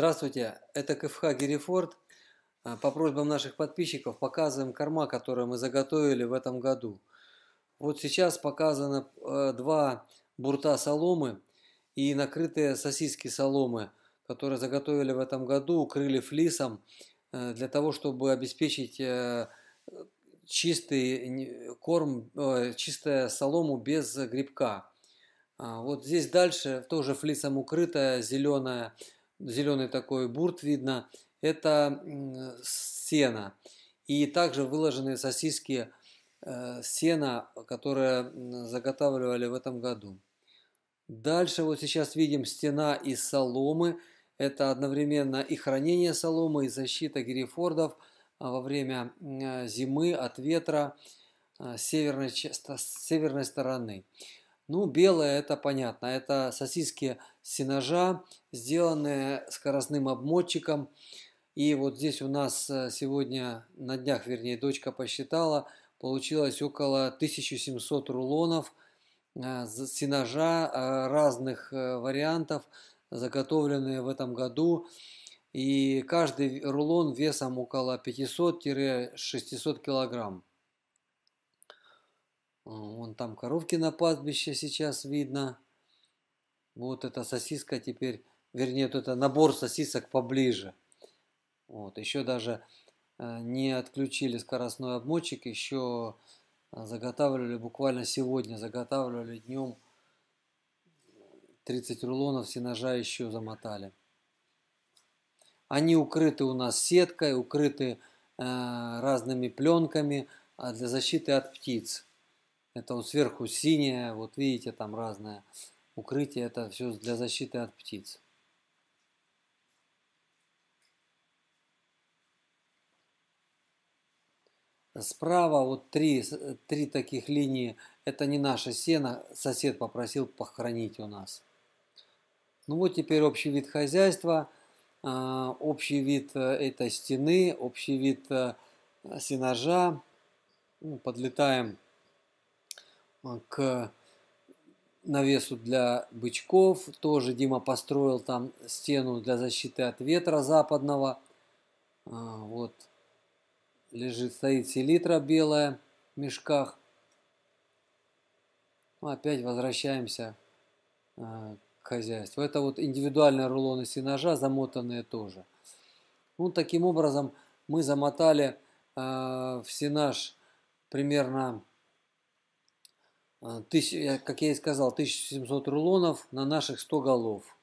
Здравствуйте, это КФХ Герифорд. А, по просьбам наших подписчиков показываем корма, которые мы заготовили в этом году. Вот сейчас показано э, два бурта соломы и накрытые сосиски соломы, которые заготовили в этом году, укрыли флисом э, для того, чтобы обеспечить э, чистый корм, чистая солому без грибка. А, вот здесь дальше тоже флисом укрытая зеленая зеленый такой бурт видно, это сено. И также выложены сосиски э, сена, которые заготавливали в этом году. Дальше вот сейчас видим стена из соломы. Это одновременно и хранение соломы, и защита герефордов а, во время зимы от ветра а, северной, северной стороны. Ну, белое это понятно, это сосиски синажа, сделанные скоростным обмотчиком. И вот здесь у нас э, сегодня, на днях, вернее, дочка посчитала, получилось около 1700 рулонов э, синажа э, разных вариантов, заготовленные в этом году. И каждый рулон весом около 500-600 килограмм. А, вон там коровки на пастбище сейчас видно. Вот эта сосиска теперь, вернее, вот это набор сосисок поближе. Вот, еще даже э, не отключили скоростной обмотчик, еще э, заготавливали буквально сегодня, заготавливали днем 30 рулонов сенажа еще замотали. Они укрыты у нас сеткой, укрыты э, разными пленками а для защиты от птиц. Это вот сверху синее, вот видите, там разное. Укрытие это все для защиты от птиц. Справа вот три, э, три таких линии. Это не наше сено. Сосед попросил похоронить у нас. Ну вот теперь общий вид хозяйства, а, общий вид э, этой стены, общий вид э, сенажа. Ну, подлетаем а, к навесу для бычков. Тоже Дима построил там стену для защиты от ветра западного. А, вот лежит, стоит селитра белая в мешках. Ну, опять возвращаемся а, к хозяйству. Это вот индивидуальные рулоны сенажа, замотанные тоже. Ну, таким образом мы замотали в сенаж примерно а, тысяч, э, как я и сказал, 1700 рулонов на наших 100 голов.